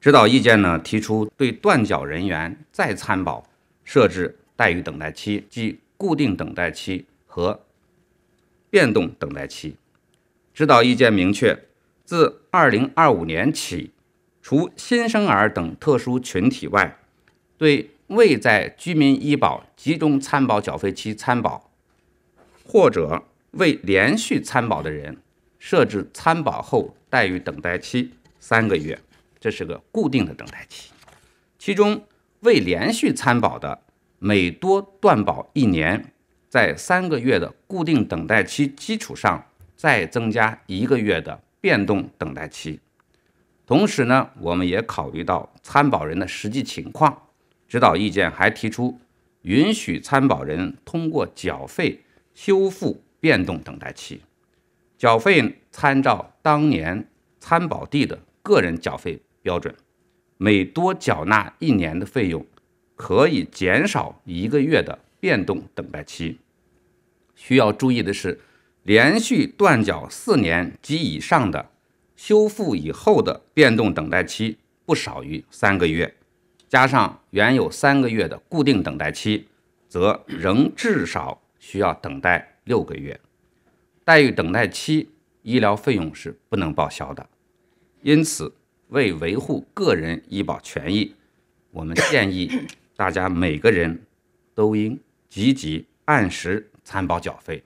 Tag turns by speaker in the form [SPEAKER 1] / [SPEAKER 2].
[SPEAKER 1] 指导意见呢提出，对断缴人员再参保设置待遇等待期，即固定等待期和变动等待期。指导意见明确，自二零二五年起，除新生儿等特殊群体外，对未在居民医保集中参保缴费期参保或者未连续参保的人，设置参保后待遇等待期三个月。这是个固定的等待期，其中未连续参保的，每多断保一年，在三个月的固定等待期基础上，再增加一个月的变动等待期。同时呢，我们也考虑到参保人的实际情况，指导意见还提出，允许参保人通过缴费修复变动等待期，缴费参照当年参保地的个人缴费。标准，每多缴纳一年的费用，可以减少一个月的变动等待期。需要注意的是，连续断缴四年及以上的，修复以后的变动等待期不少于三个月，加上原有三个月的固定等待期，则仍至少需要等待六个月。待遇等待期医疗费用是不能报销的，因此。为维护个人医保权益，我们建议 大家每个人都应积极按时参保缴费。